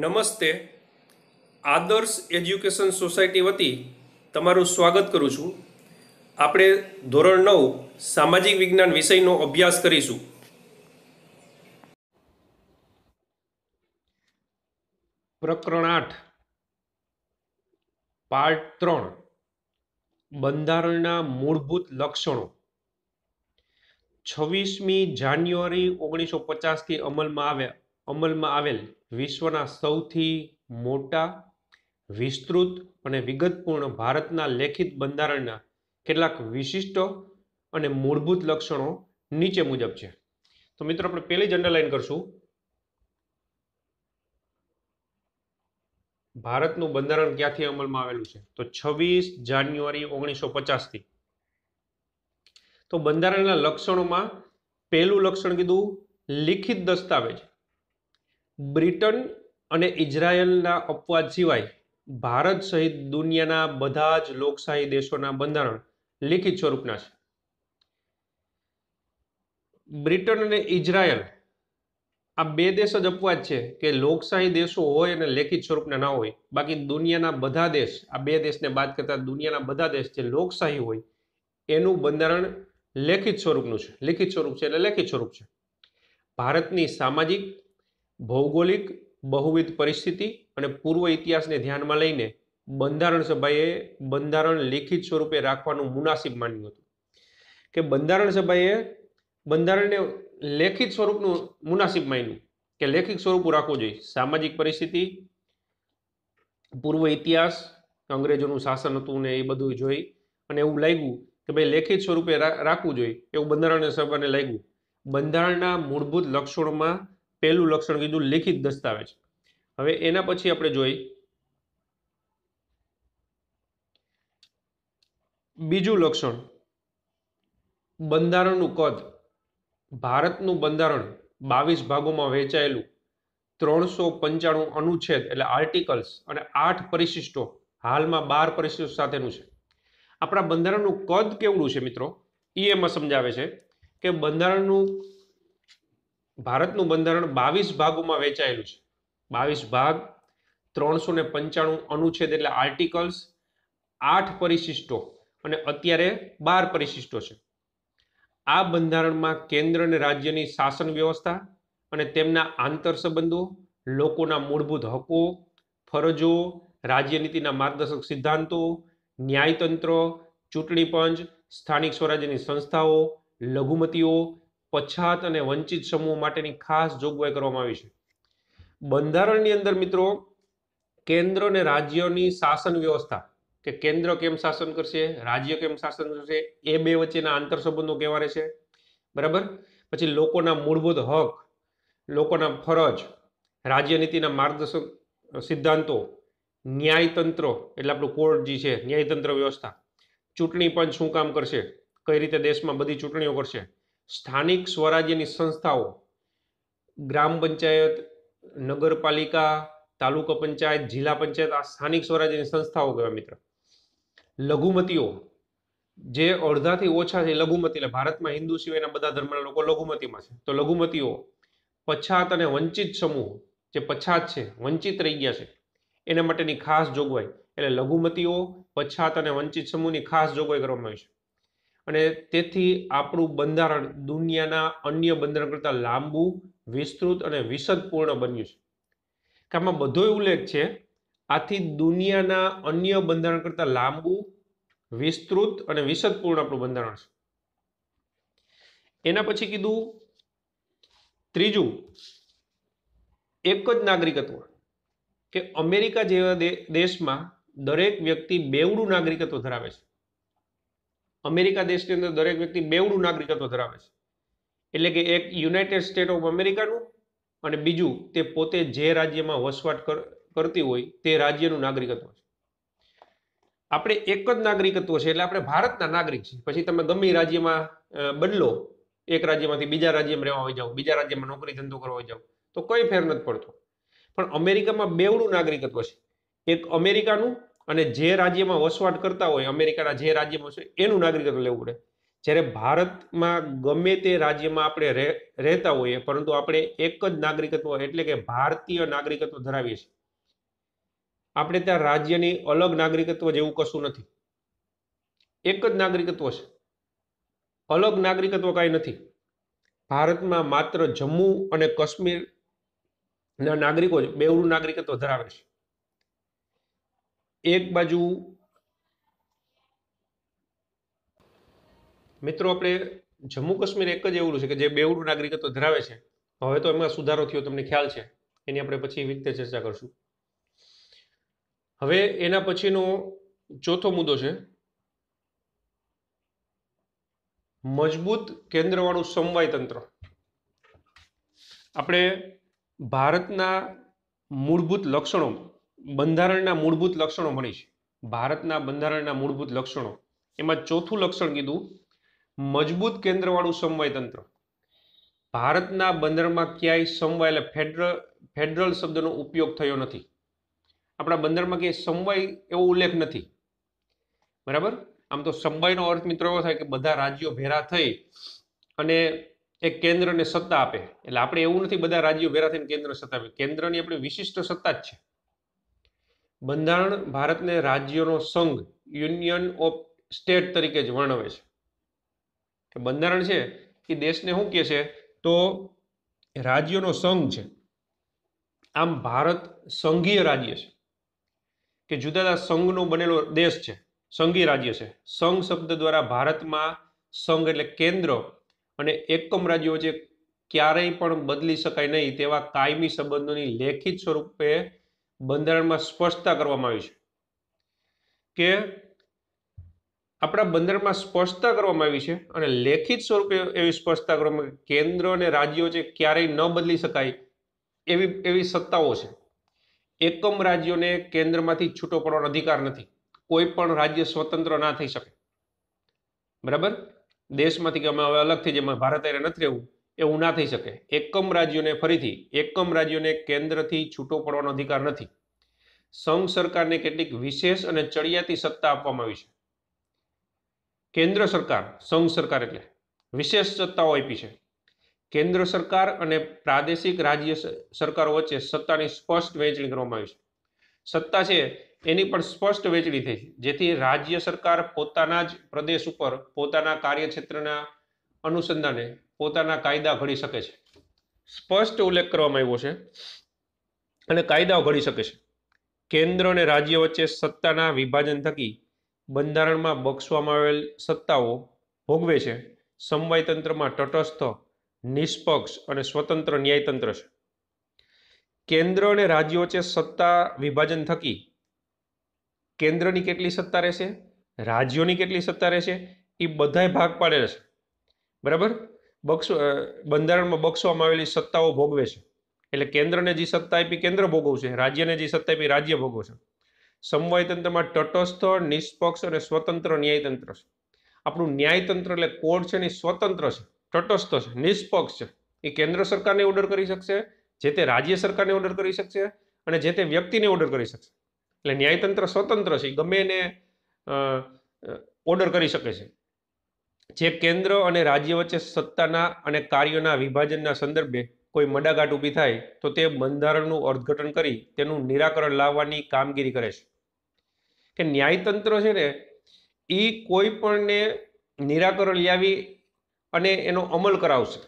નમસ્તે આદર્શ education society વતી તમારું સ્વાગત કરું છું આપણે ધોરણ નવ સામાજિક વિજ્ઞાન વિષયનો અભ્યાસ કરીશું પ્રકરણ આઠ પાર્ટ ત્રણ બંધારણના મૂળભૂત લક્ષણો છવ્વીસમી જાન્યુઆરી ઓગણીસો પચાસથી અમલમાં આવ્યા અમલમાં આવેલ વિશ્વના સૌથી મોટા વિસ્તૃત અને વિગતપૂર્ણ ભારતના લેખિત બંધારણના કેટલાક વિશિષ્ટ અને મૂળભૂત લક્ષણો નીચે મુજબ છે તો મિત્રો આપણે પહેલી જ અંડરલાઈન કરશું ભારતનું બંધારણ ક્યાંથી અમલમાં આવેલું છે તો છવ્વીસ જાન્યુઆરી ઓગણીસો પચાસથી તો બંધારણના લક્ષણોમાં પહેલું લક્ષણ કીધું લિખિત દસ્તાવેજ બ્રિટન અને ઇઝરાયલના અપવાદ સિવાય ભારત સહિત દુનિયાના બધા જ લોકશાહી દેશોના બંધારણ લિખિત સ્વરૂપના છે બ્રિટન અને ઇઝરાયલ આ બે દેશ જ અપવાદ છે કે લોકશાહી દેશો હોય અને લેખિત સ્વરૂપના ના હોય બાકી દુનિયાના બધા દેશ આ બે દેશને બાદ કરતા દુનિયાના બધા દેશ જે લોકશાહી હોય એનું બંધારણ લેખિત સ્વરૂપનું છે લેખિત સ્વરૂપ છે એટલે લેખિત સ્વરૂપ છે ભારતની સામાજિક ભૌગોલિક બહુવિધ પરિસ્થિતિ અને પૂર્વ ઇતિહાસને ધ્યાનમાં લઈને બંધારણ સભાએ બંધારણ લેખિત સ્વરૂપે રાખવાનું મુનાસિબ માન્યું હતું કે બંધારણ સભાએ બંધારણને લેખિત સ્વરૂપનું મુનાસિબ માન્યું કે લેખિત સ્વરૂપ રાખવું જોઈએ સામાજિક પરિસ્થિતિ પૂર્વ ઇતિહાસ અંગ્રેજોનું શાસન હતું ને એ બધું જોઈ અને એવું લાગ્યું કે ભાઈ લેખિત સ્વરૂપે રાખવું જોઈએ એવું બંધારણ સભાને લાગ્યું બંધારણના મૂળભૂત લક્ષણોમાં પહેલું લક્ષણ કીધું લેખિત દસ્તાવેજ હવે એના પછી આપણે જોઈ બીજું લક્ષણ બંધારણનું કદ ભારતનું બંધારણ બાવીસ ભાગોમાં વહેંચાયેલું ત્રણસો પંચાણું અનુચ્છેદ એટલે આર્ટિકલ્સ અને આઠ પરિશિષ્ટો હાલમાં બાર પરિશિષ્ટો સાથેનું છે આપણા બંધારણનું કદ કેવડું છે મિત્રો એ એમાં સમજાવે છે કે બંધારણનું ભારતનું બંધારણ બાવીસ ભાગોમાં વેચાયેલું છે બાવીસ ભાગ ત્રણસો ને પંચાણું અનુચ્છેદ એટલે આર્ટિકલ્સ આઠ પરિશિષ્ટો અને અત્યારે બાર પરિશિષ્ટો છે આ બંધારણમાં કેન્દ્ર અને રાજ્યની શાસન વ્યવસ્થા અને તેમના આંતર સંબંધો લોકોના મૂળભૂત હકો ફરજો રાજ્યનીતિના માર્ગદર્શક સિદ્ધાંતો ન્યાયતંત્ર ચૂંટણી પંચ સ્થાનિક સ્વરાજ્યની સંસ્થાઓ લઘુમતીઓ પછાત અને વંચિત સમૂહ માટેની ખાસ જોગવાઈ કરવામાં આવી છે બંધારણની અંદર મિત્રો કેન્દ્ર અને રાજ્યોની શાસન વ્યવસ્થા કે કેન્દ્ર કેમ શાસન કરશે રાજ્ય કેમ શાસન કરશે એ બે વચ્ચેના આંતર સંબંધો કેવા રહેશે બરાબર પછી લોકોના મૂળભૂત હક લોકોના ફરજ રાજ્યનીતિના માર્ગદર્શક સિદ્ધાંતો ન્યાયતંત્ર એટલે આપણું કોર્ટ જે છે ન્યાયતંત્ર વ્યવસ્થા ચૂંટણી પંચ શું કામ કરશે કઈ રીતે દેશમાં બધી ચૂંટણીઓ કરશે સ્થાનિક સ્વરાજ્યની સંસ્થાઓ ગ્રામ પંચાયત નગરપાલિકા તાલુકા પંચાયત જિલ્લા પંચાયત આ સ્થાનિક સ્વરાજ્યની સંસ્થાઓ કહેવાય મિત્ર લઘુમતીઓ જે અડધાથી ઓછા છે લઘુમતી એટલે ભારતમાં હિન્દુ સિવાયના બધા ધર્મના લોકો લઘુમતીમાં છે તો લઘુમતીઓ પછાત અને વંચિત સમૂહ જે પછાત છે વંચિત રહી ગયા છે એના માટેની ખાસ જોગવાઈ એટલે લઘુમતીઓ પછાત અને વંચિત સમૂહની ખાસ જોગવાઈ કરવામાં આવી છે અને તેથી આપણું બંધારણ દુનિયાના અન્ય બંધારણ કરતાં લાંબુ વિસ્તૃત અને વિશદપૂર્ણ બન્યું છે આમાં બધો ઉલ્લેખ છે આથી દુનિયાના અન્ય બંધારણ કરતાં લાંબુ વિસ્તૃત અને વિશદપૂર્ણ આપણું બંધારણ છે એના પછી કીધું ત્રીજું એક જ નાગરિકત્વ કે અમેરિકા જેવા દેશમાં દરેક વ્યક્તિ બેવડું નાગરિકત્વ ધરાવે છે અમેરિકા દેશની અંદર દરેક વ્યક્તિ બેવડું નાગરિકત્વ ધરાવે છે એટલે કે એક યુનાઇટેડ સ્ટેટ ઓફ અમેરિકાનું અને બીજું તે પોતે જે રાજ્યમાં વસવાટ કરતી હોય તે રાજ્યનું નાગરિકત્વ છે આપણે એક જ નાગરિકત્વ છે એટલે આપણે ભારતના નાગરિક છીએ પછી તમે ગમે રાજ્યમાં બદલો એક રાજ્યમાંથી બીજા રાજ્યમાં રહેવા હોય જાઓ બીજા રાજ્યમાં નોકરી ધંધો કરવા હોય જાઓ તો કોઈ ફેર નથી પડતો પણ અમેરિકામાં બેવડું નાગરિકત્વ છે એક અમેરિકાનું અને જે રાજ્યમાં વસવાટ કરતા હોય અમેરિકાના જે રાજ્યમાં છે એનું નાગરિકત્વ લેવું પડે જ્યારે ભારતમાં ગમે તે રાજ્યમાં આપણે રહેતા હોઈએ પરંતુ આપણે એક જ નાગરિકત્વ એટલે કે ભારતીય નાગરિકત્વ ધરાવીએ છીએ આપણે ત્યાં રાજ્યની અલગ નાગરિકત્વ જેવું કશું નથી એક જ નાગરિકત્વ છે અલગ નાગરિકત્વ કાંઈ નથી ભારતમાં માત્ર જમ્મુ અને કાશ્મીરના નાગરિકો જ બેવડું નાગરિકત્વ ધરાવે છે એક બાજુ મિત્રો આપણે જમ્મુ કાશ્મીર એક જ એવું છે કે જે બેવડું નાગરિકત્વ ધરાવે છે હવે તો એમાં સુધારો થયો તમને ખ્યાલ છે એની આપણે પછી એવી ચર્ચા કરશું હવે એના પછીનો ચોથો મુદ્દો છે મજબૂત કેન્દ્રવાળું સમવાય તંત્ર આપણે ભારતના મૂળભૂત લક્ષણો બંધારણના મૂળભૂત લક્ષણો ભણીશ ભારતના બંધારણના મૂળભૂત લક્ષણો એમાં ચોથું લક્ષણ કીધું મજબૂત કેન્દ્રવાળું સમવાય તંત્ર ભારતના બંદરમાં ક્યાંય સમવાય એટલે ફેડરલ ફેડરલ શબ્દનો ઉપયોગ થયો નથી આપણા બંદરમાં ક્યાંય સમવાય એવો ઉલ્લેખ નથી બરાબર આમ તો સમવાયનો અર્થ મિત્રો એવો થાય કે બધા રાજ્યો ભેરા થઈ અને એ કેન્દ્રને સત્તા આપે એટલે આપણે એવું નથી બધા રાજ્યો ભેરા થઈને કેન્દ્ર સત્તા આપે કેન્દ્રની આપણે વિશિષ્ટ સત્તા જ છે બંધારણ ભારતને રાજ્યોનો સંઘ યુનિયન ઓફ સ્ટેટ તરીકે જ વર્ણવે છે કે બંધારણ છે એ દેશને શું કહે છે તો રાજ્યોનો સંઘ છે આમ ભારત સંઘીય રાજ્ય છે કે જુદા જુદા સંઘનો બનેલો દેશ છે સંઘીય રાજ્ય છે સંઘ શબ્દ દ્વારા ભારતમાં સંઘ એટલે કેન્દ્ર અને એકમ રાજ્યો જે ક્યારેય પણ બદલી શકાય નહીં તેવા કાયમી સંબંધોની લેખિત સ્વરૂપે બંધારણમાં સ્પષ્ટતા કરવામાં આવી છે કે આપણા બંધારણમાં સ્પષ્ટતા કરવામાં આવી છે અને લેખિત સ્વરૂપે એવી સ્પષ્ટતા કરવામાં કેન્દ્ર અને રાજ્યો છે ક્યારેય ન બદલી શકાય એવી એવી સત્તાઓ છે એકમ રાજ્યોને કેન્દ્રમાંથી છૂટો પડવાનો અધિકાર નથી કોઈ પણ રાજ્ય સ્વતંત્ર ના થઈ શકે બરાબર દેશમાંથી કે અમે હવે અલગ થઈ જેમાં ભારત એને નથી રહેવું એવું ના થઈ શકે એકમ રાજ્યોને ફરીથી એકમ રાજ્યોને કેન્દ્રથી છૂટો પડવાનો અધિકાર નથી સંઘ સરકારને કેટલીક વિશેષ અને ચડિયાતી સત્તા આપવામાં આવી છે કેન્દ્ર સરકાર સંઘ સરકાર એટલે વિશેષ સત્તાઓ આપી છે કેન્દ્ર સરકાર અને પ્રાદેશિક રાજ્ય સરકારો વચ્ચે સત્તાની સ્પષ્ટ વહેંચણી કરવામાં આવી છે સત્તા છે એની પણ સ્પષ્ટ વહેંચણી થઈ છે જેથી રાજ્ય સરકાર પોતાના જ પ્રદેશ ઉપર પોતાના કાર્યક્ષેત્રના અનુસંધાને પોતાના કાયદા ઘડી શકે છે સ્પષ્ટ ઉલ્લેખ કરવામાં આવ્યો છે અને કાયદાઓ ઘડી શકે છે કેન્દ્ર અને રાજ્ય વચ્ચે સત્તાના વિભાજન થકી બંધારણમાં બક્ષવામાં આવેલ સત્તાઓ ભોગવે છે સમવાય તંત્રમાં તટસ્થ નિષ્પક્ષ અને સ્વતંત્ર ન્યાયતંત્ર છે કેન્દ્ર અને રાજ્ય વચ્ચે સત્તા વિભાજન થકી કેન્દ્રની કેટલી સત્તા રહેશે રાજ્યોની કેટલી સત્તા રહેશે એ બધાય ભાગ પાડેલ છે બરાબર બક્ષ બંધારણમાં બક્ષવામાં આવેલી સત્તાઓ ભોગવે છે એટલે કેન્દ્રને જે સત્તા આપી કેન્દ્ર ભોગવશે રાજ્યને જે સત્તા આપી રાજ્ય ભોગવશે સમવાય તંત્રમાં તટસ્થ નિષ્પક્ષ અને સ્વતંત્ર ન્યાયતંત્ર છે આપણું ન્યાયતંત્ર એટલે કોર્ટ છે ને સ્વતંત્ર છે તટસ્થ છે નિષ્પક્ષ છે એ કેન્દ્ર સરકારને ઓર્ડર કરી શકશે જે તે રાજ્ય સરકારને ઓર્ડર કરી શકશે અને જે તે વ્યક્તિને ઓર્ડર કરી શકશે એટલે ન્યાયતંત્ર સ્વતંત્ર છે ગમે એને ઓર્ડર કરી શકે છે જે કેન્દ્ર અને રાજ્ય વચ્ચે સત્તાના અને કાર્યોના વિભાજનના સંદર્ભે કોઈ મડાગાંઠ ઊભી થાય તો તે બંધારણનું અર્થઘટન કરી તેનું નિરાકરણ લાવવાની કામગીરી કરે છે કે ન્યાયતંત્ર છે ને એ કોઈ પણને નિરાકરણ લાવી અને એનો અમલ કરાવશે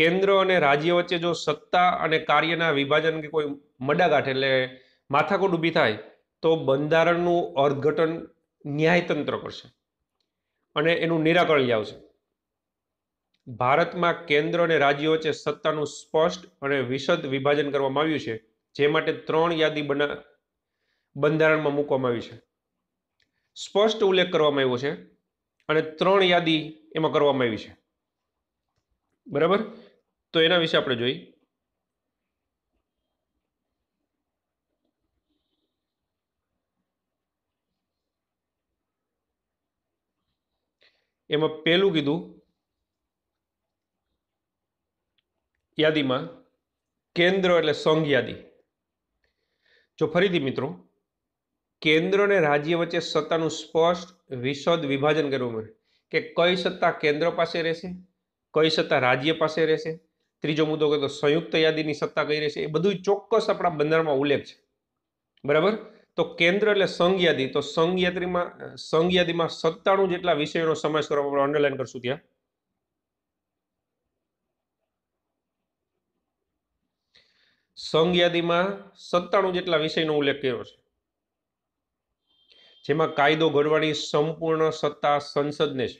કેન્દ્ર અને રાજ્ય વચ્ચે જો સત્તા અને કાર્યના વિભાજન કે કોઈ મડાગાંઠ એટલે માથાકૂટ ઊભી થાય તો બંધારણનું અર્થઘટન ન્યાયતંત્ર કરશે અને એનું નિરાકરણ આવશે ભારતમાં કેન્દ્ર અને રાજ્યો વચ્ચે સત્તાનું સ્પષ્ટ અને વિશદ વિભાજન કરવામાં આવ્યું છે જે માટે ત્રણ યાદી બના બંધારણમાં મૂકવામાં આવી છે સ્પષ્ટ ઉલ્લેખ કરવામાં આવ્યો છે અને ત્રણ યાદી એમાં કરવામાં આવી છે બરાબર તો એના વિશે આપણે જોઈએ એમાં પહેલું કીધું યાદીમાં કેન્દ્ર એટલે સંઘ યાદી જો ફરીથી મિત્રો કેન્દ્ર અને રાજ્ય વચ્ચે સત્તાનું સ્પષ્ટ વિશદ વિભાજન કરવું પડે કે કઈ સત્તા કેન્દ્ર પાસે રહેશે કઈ સત્તા રાજ્ય પાસે રહેશે ત્રીજો મુદ્દો કહે તો સંયુક્ત યાદીની સત્તા કઈ રહેશે એ બધું ચોક્કસ આપણા બંધારણમાં ઉલ્લેખ છે બરાબર તો કેન્દ્ર એટલે સંઘયાદી તો સંઘયાદીમાં સંઘયાદીમાં સત્તાણું જેટલા વિષયોનો સમાવેશ કરવામાં આપણે અંડરલાઈન કરશું ત્યાં સંઘયાદીમાં સત્તાણું જેટલા વિષયનો ઉલ્લેખ કર્યો છે જેમાં કાયદો ઘડવાની સંપૂર્ણ સત્તા સંસદને છે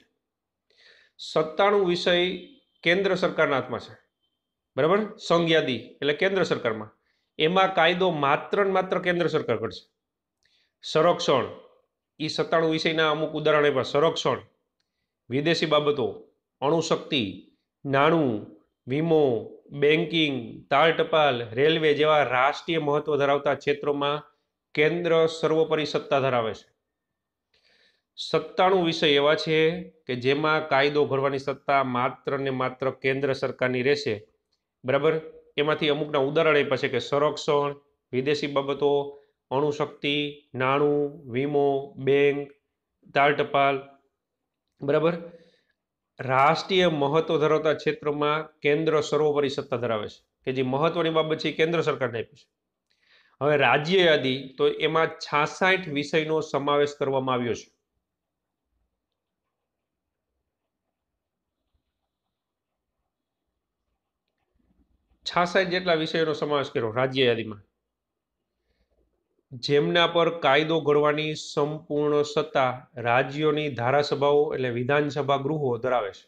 સત્તાણું વિષય કેન્દ્ર સરકારના હાથમાં છે બરાબર સંઘયાદી એટલે કેન્દ્ર સરકારમાં એમાં કાયદો માત્ર ને માત્ર કેન્દ્ર સરકાર કરશે સંરક્ષણ એ સત્તાણુ વિષયના અમુક ઉદાહરણ એવા સંરક્ષણ વિદેશી બાબતો અણુશક્તિ નાણું વીમો બેન્કિંગ તાળ ટપાલ રેલવે જેવા રાષ્ટ્રીય મહત્વ ધરાવતા ક્ષેત્રોમાં કેન્દ્ર સર્વોપરી સત્તા ધરાવે છે સત્તાણું વિષય એવા છે કે જેમાં કાયદો ઘડવાની સત્તા માત્ર ને માત્ર કેન્દ્ર સરકારની રહેશે બરાબર એમાંથી અમુકના ઉદાહરણ એ છે કે સંરક્ષણ વિદેશી બાબતો અણુશક્તિ નાણું વીમો બેંક તાલ ટપાલ બરાબર રાષ્ટ્રીય મહત્વ ધરાવતા ક્ષેત્રોમાં કેન્દ્ર સર્વોપરી સત્તા ધરાવે છે કે જે મહત્વની બાબત છે કેન્દ્ર સરકારને આપી છે હવે રાજ્ય યાદી તો એમાં છાસઠ વિષયનો સમાવેશ કરવામાં આવ્યો છે છાસઠ જેટલા વિષયોનો સમાવેશ કર્યો રાજ્ય યાદીમાં જેમના પર કાયદો ઘડવાની સંપૂર્ણ સત્તા રાજ્યોની ધારાસભાઓ એટલે વિધાનસભા ગૃહો ધરાવે છે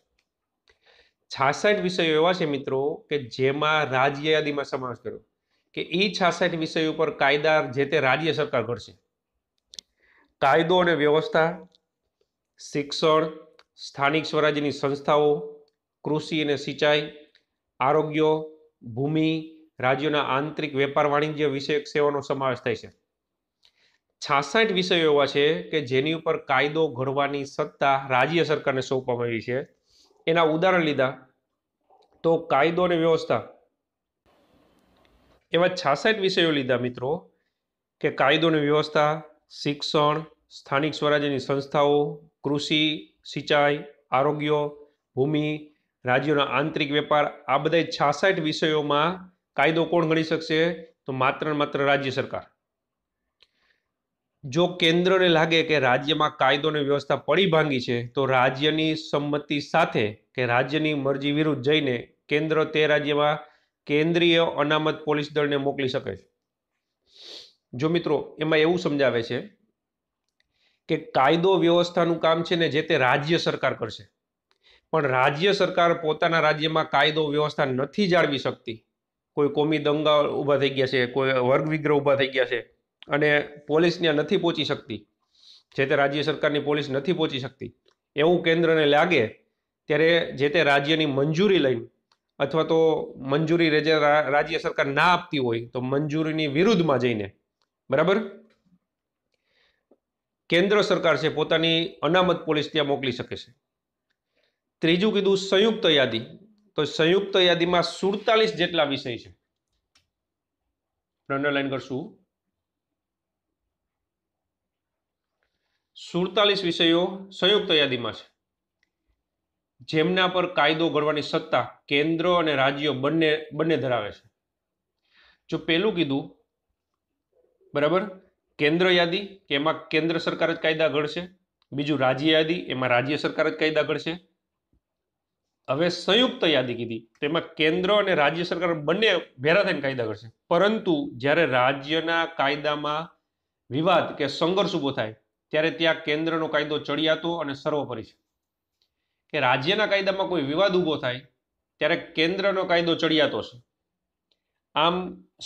છાસઠ વિષયો એવા છે મિત્રો કે જેમાં રાજ્ય યાદીમાં સમાવેશ કર્યો કે એ છાસઠ વિષયો ઉપર કાયદા જે તે રાજ્ય સરકાર ઘડશે કાયદો અને વ્યવસ્થા શિક્ષણ સ્થાનિક સ્વરાજ્યની સંસ્થાઓ કૃષિ અને સિંચાઈ આરોગ્ય ભૂમિ રાજ્યોના આંતરિક વેપાર વાણિજ્ય વિષયક સેવાનો સમાવેશ થાય છે છાસઠ વિષયો એવા છે કે જેની ઉપર કાયદો ઘડવાની સત્તા રાજ્ય સરકારને સોંપવામાં આવી છે એના ઉદાહરણ લીધા તો કાયદો અને વ્યવસ્થા એવા છાસઠ વિષયો લીધા મિત્રો કે કાયદો અને વ્યવસ્થા શિક્ષણ સ્થાનિક સ્વરાજ્યની સંસ્થાઓ કૃષિ સિંચાઈ આરોગ્ય ભૂમિ રાજ્યોના આંતરિક વેપાર આ બધા છાસઠ વિષયોમાં કાયદો કોણ ગણી શકશે તો માત્ર માત્ર રાજ્ય સરકાર જો કેન્દ્રને લાગે કે રાજ્યમાં કાયદો વ્યવસ્થા પડી ભાંગી છે તો રાજ્યની સંમતિ સાથે કે રાજ્યની મરજી વિરુદ્ધ જઈને કેન્દ્ર તે રાજ્યમાં કેન્દ્રીય અનામત પોલીસ દળને મોકલી શકે છે જો મિત્રો એમાં એવું સમજાવે છે કે કાયદો વ્યવસ્થાનું કામ છે ને જે તે રાજ્ય સરકાર કરશે પણ રાજ્ય સરકાર પોતાના રાજ્યમાં કાયદો વ્યવસ્થા નથી જાળવી શકતી કોઈ કોમી દંગા ઊભા થઈ ગયા છે કોઈ વર્ગ વિગ્રહ ઊભા થઈ ગયા છે અને પોલીસ ત્યાં નથી પહોંચી શકતી જે તે રાજ્ય સરકારની પોલીસ નથી પહોંચી શકતી એવું કેન્દ્રને લાગે ત્યારે જે તે રાજ્યની મંજૂરી લઈને અથવા તો મંજૂરી રાજ્ય સરકાર ના આપતી હોય તો મંજૂરીની વિરુદ્ધમાં જઈને બરાબર કેન્દ્ર સરકાર છે પોતાની અનામત પોલીસ ત્યાં મોકલી શકે છે ત્રીજું કીધું સંયુક્ત યાદી તો સંયુક્ત યાદીમાં સુડતાલીસ જેટલા વિષય છે અંડરલાઈન કરશું સુડતાલીસ વિષયો સંયુક્ત યાદીમાં છે જેમના પર કાયદો ઘડવાની સત્તા કેન્દ્ર અને રાજ્યો બંને બંને ધરાવે છે જો પેલું કીધું બરાબર કેન્દ્ર યાદી કે એમાં કેન્દ્ર સરકાર જ કાયદા ઘડશે બીજું રાજ્ય યાદી એમાં રાજ્ય સરકાર જ કાયદા ઘડશે હવે સંયુક્ત યાદી કીધી તેમાં કેન્દ્ર અને રાજ્ય સરકાર બંને ભેરા થઈને કાયદા ઘડશે પરંતુ જ્યારે રાજ્યના કાયદામાં વિવાદ કે સંઘર્ષ ઊભો થાય ત્યારે ત્યાં કેન્દ્રનો કાયદો ચડિયાતો અને સર્વોપરી છે કે રાજ્યના કાયદામાં કોઈ વિવાદ ઊભો થાય ત્યારે કેન્દ્રનો કાયદો ચડિયાતો છે આમ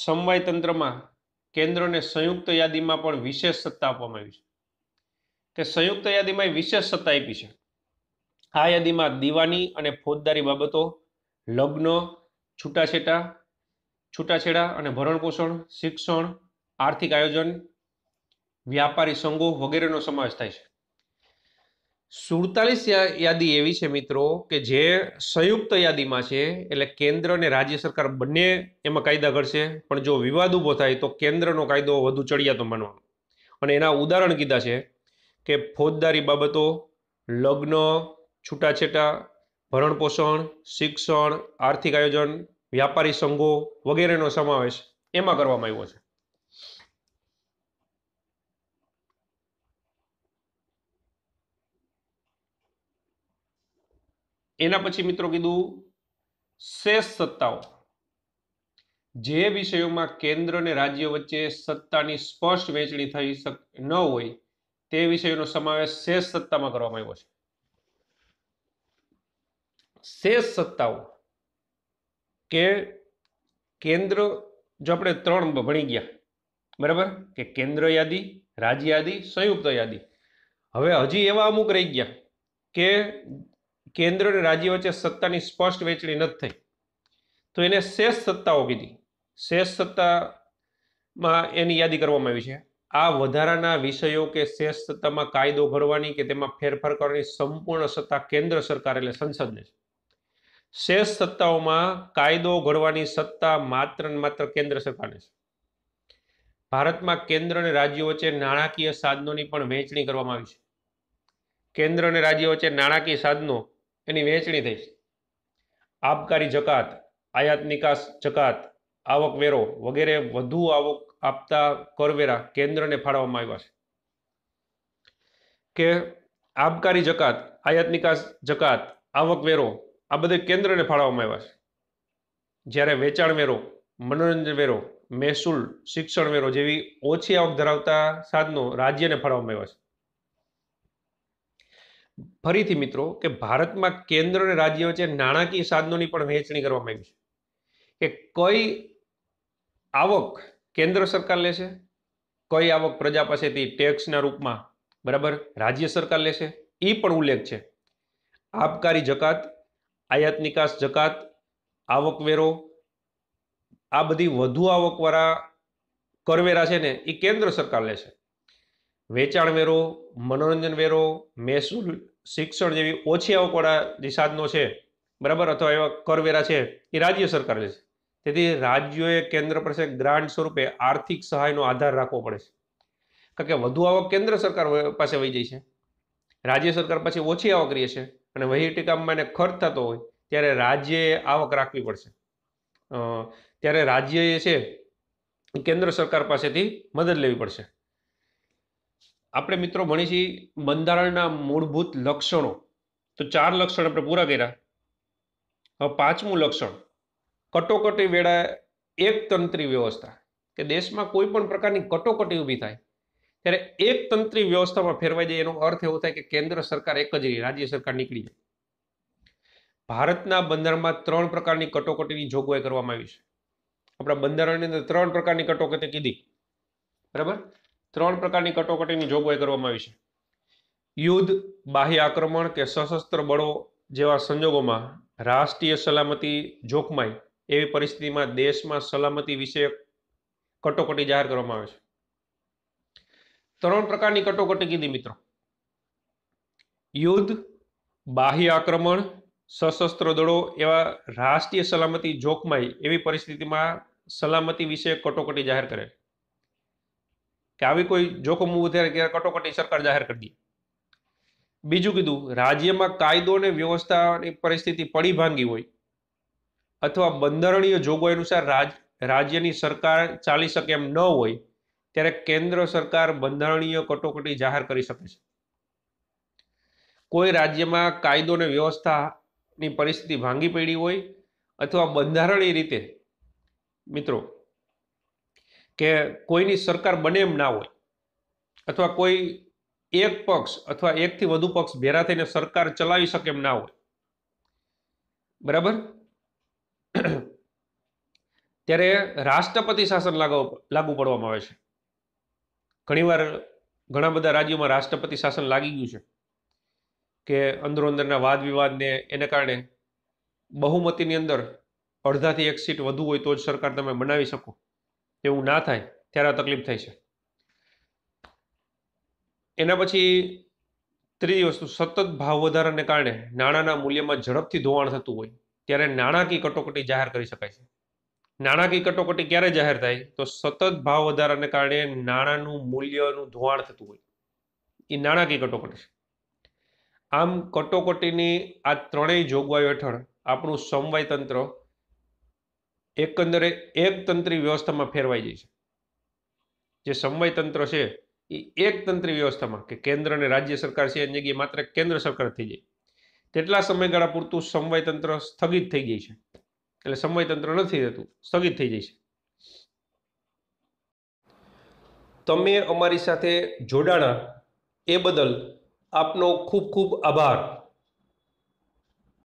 સમવાય તંત્રમાં કેન્દ્રને સંયુક્ત યાદીમાં પણ વિશેષ સત્તા આપવામાં આવી છે કે સંયુક્ત યાદીમાં વિશેષ સત્તા આપી છે આ યાદીમાં દીવાની અને ફોજદારી બાબતો લગ્ન છૂટાછેટા છૂટાછેડા અને ભરણપોષણ શિક્ષણ આર્થિક આયોજન વ્યાપારી સંઘો વગેરેનો સમાવેશ થાય છે સુડતાલીસ યાદી એવી છે મિત્રો કે જે સંયુક્ત યાદીમાં છે એટલે કેન્દ્ર અને રાજ્ય સરકાર બંને એમાં કાયદા ઘડશે પણ જો વિવાદ ઊભો થાય તો કેન્દ્રનો કાયદો વધુ ચડિયાતો માનવાનો અને એના ઉદાહરણ કીધા છે કે ફોજદારી બાબતો લગ્ન છૂટાછેટા ભરણપોષણ શિક્ષણ આર્થિક આયોજન વ્યાપારી સંઘો વગેરેનો સમાવેશ એમાં કરવામાં આવ્યો છે એના પછી મિત્રો કીધું શેષ સત્તાઓ જે વિષયોમાં કેન્દ્ર અને રાજ્ય વચ્ચે સત્તાની સ્પષ્ટ વહેંચણી થઈ ન હોય તે વિષયોનો સમાવેશ શેષ સત્તામાં કરવામાં આવ્યો છે શેષ સત્તાઓ કે કેન્દ્ર જો આપણે ત્રણ ભણી ગયા બરાબર કે કેન્દ્ર યાદી રાજ્ય યાદી સંયુક્ત યાદી હવે હજી એવા અમુક રહી ગયા કે કેન્દ્ર અને રાજ્ય વચ્ચે સત્તાની સ્પષ્ટ વહેંચણી નથી થઈ તો એને શેષ સત્તાઓ કીધી શેષ સત્તામાં એની યાદી કરવામાં આવી છે આ વધારાના વિષયો કે શેષ સત્તામાં કાયદો ઘડવાની કે તેમાં ફેરફાર કરવાની સંપૂર્ણ સત્તા કેન્દ્ર સરકાર એટલે સંસદને છે શેષ સત્તાઓમાં કાયદો ઘડવાની સત્તા માત્ર ને માત્ર કેન્દ્ર સરકારને છે ભારતમાં કેન્દ્ર અને રાજ્યો વચ્ચે નાણાકીય સાધનોની પણ વહેંચણી કરવામાં આવી છે કેન્દ્ર અને રાજ્ય વચ્ચે નાણાકીય સાધનો એની વહેંચણી થઈ આબકારી જકાત આયાત નિકાસ જકાત આવકવેરો વગેરે વધુ આવક આપતા કરવેરા કેન્દ્રને ફાળવવામાં આવ્યા છે કે આબકારી જકાત આયાત નિકાસ જકાત આવકવેરો આ બધે કેન્દ્રને ફાળવવામાં આવ્યા છે જ્યારે વેચાણ વેરો મનોરંજન વેરો મહેસૂલ શિક્ષણ વેરો જેવી ઓછી આવક ધરાવતા સાધનો રાજ્યને ફાળવવામાં આવ્યા છે ફરીથી મિત્રો કે ભારતમાં કેન્દ્ર અને રાજ્ય વચ્ચે નાણાકીય સાધનોની પણ વહેંચણી કરવામાં આવી છે કે કઈ આવક કેન્દ્ર સરકાર લેશે કઈ આવક પ્રજા પાસેથી ટેક્સના રૂપમાં બરાબર રાજ્ય સરકાર લેશે એ પણ ઉલ્લેખ છે આબકારી જકાત આયાત નિકાસ જકાત આવકવેરો આ બધી વધુ આવકવાળા કરવેરા છે ને એ કેન્દ્ર સરકાર લેશે વેચાણ વેરો મનોરંજન વેરો મહેસૂલ શિક્ષણ જેવી ઓછી આવકવાળા જે સાધનો છે બરાબર અથવા એવા કરવેરા છે એ રાજ્ય સરકાર લે છે તેથી રાજ્યોએ કેન્દ્ર પાસે ગ્રાન્ટ સ્વરૂપે આર્થિક સહાયનો આધાર રાખવો પડે છે કારણ કે વધુ આવક કેન્દ્ર સરકાર પાસે વહી જાય છે રાજ્ય સરકાર પાસે ઓછી આવક રહે છે અને વહીવટીકામમાં એને ખર્ચ થતો હોય ત્યારે રાજ્યએ આવક રાખવી પડશે ત્યારે રાજ્યએ છે કેન્દ્ર સરકાર પાસેથી મદદ લેવી પડશે આપણે મિત્રો ભણી છીએ બંધારણના મૂળભૂત લક્ષણો તો ચાર લક્ષણ આપણે પૂરા કર્યા હવે પાંચમું લક્ષણ કટોકટી વેળાએ એકતંત્રી વ્યવસ્થા કે દેશમાં કોઈ પણ પ્રકારની કટોકટી ઊભી થાય ત્યારે એકતંત્રી વ્યવસ્થામાં ફેરવાઈ જાય એનો અર્થ એવો થાય કે કેન્દ્ર સરકાર એક જ રહી રાજ્ય સરકાર નીકળી જાય ભારતના બંધારણમાં ત્રણ પ્રકારની કટોકટીની જોગવાઈ કરવામાં આવી છે આપણા બંધારણની અંદર ત્રણ પ્રકારની કટોકટી કીધી બરાબર ત્રણ પ્રકારની કટોકટીની જોગવાઈ કરવામાં આવી છે યુદ્ધ બાહ્ય આક્રમણ કે સશસ્ત્ર બળો જેવા સંજોગોમાં રાષ્ટ્રીય સલામતી જોખમાય એવી પરિસ્થિતિમાં દેશમાં સલામતી વિશે કટોકટી જાહેર કરવામાં આવે છે ત્રણ પ્રકારની કટોકટી કીધી મિત્રો યુદ્ધ બાહ્ય આક્રમણ સશસ્ત્ર દળો એવા રાષ્ટ્રીય સલામતી જોખમાય એવી પરિસ્થિતિમાં સલામતી વિશે કટોકટી જાહેર કરે છે કે આવી કોઈ જોખમ ઊભું થાય ત્યારે કટોકટી સરકાર જાહેર કરી દે બીજું કીધું રાજ્યમાં કાયદો અને વ્યવસ્થાની પરિસ્થિતિ પડી ભાંગી હોય અથવા બંધારણીય જોગવાઈ અનુસાર રાજ રાજ્યની સરકાર ચાલી શકે એમ ન હોય ત્યારે કેન્દ્ર સરકાર બંધારણીય કટોકટી જાહેર કરી શકે છે કોઈ રાજ્યમાં કાયદો અને વ્યવસ્થાની પરિસ્થિતિ ભાંગી પડી હોય અથવા બંધારણીય રીતે મિત્રો કે કોઈની સરકાર બને એમ ના હોય અથવા કોઈ એક પક્ષ અથવા એકથી વધુ પક્ષ ભેરા થઈને સરકાર ચલાવી શકે એમ ના હોય બરાબર ત્યારે રાષ્ટ્રપતિ શાસન લાગુ લાગુ પડવામાં આવે છે ઘણીવાર ઘણા બધા રાજ્યોમાં રાષ્ટ્રપતિ શાસન લાગી ગયું છે કે અંદરો અંદરના વાદ વિવાદને એને કારણે બહુમતીની અંદર અડધાથી એક સીટ વધુ હોય તો જ સરકાર તમે બનાવી શકો એવું ના થાય ત્યારે આ તકલીફ થાય છે એના પછી ત્રીજી વસ્તુ સતત ભાવ વધારાને કારણે નાણાંના મૂલ્યમાં ઝડપથી ધોવાણ થતું હોય ત્યારે નાણાકીય કટોકટી જાહેર કરી શકાય છે નાણાકીય કટોકટી ક્યારે જાહેર થાય તો સતત ભાવ વધારાને કારણે નાણાંનું મૂલ્યનું ધોવાણ થતું હોય એ નાણાકીય કટોકટી છે આમ કટોકટીની આ ત્રણેય જોગવાઈઓ હેઠળ આપણું સમવાય તંત્ર એકંદરે એકતંત્રી વ્યવસ્થામાં ફેરવાઈ જાય છે જે સમવાય તંત્ર છે એ એકતંત્રી વ્યવસ્થામાં કે કેન્દ્ર અને રાજ્ય સરકાર છે એની જગ્યાએ માત્ર કેન્દ્ર સરકાર થઈ જાય તેટલા સમયગાળા પૂરતું સમવાય તંત્ર સ્થગિત થઈ જાય છે એટલે સમવાય તંત્ર નથી રહેતું સ્થગિત થઈ જાય છે તમે અમારી સાથે જોડાણા એ બદલ આપનો ખૂબ ખૂબ આભાર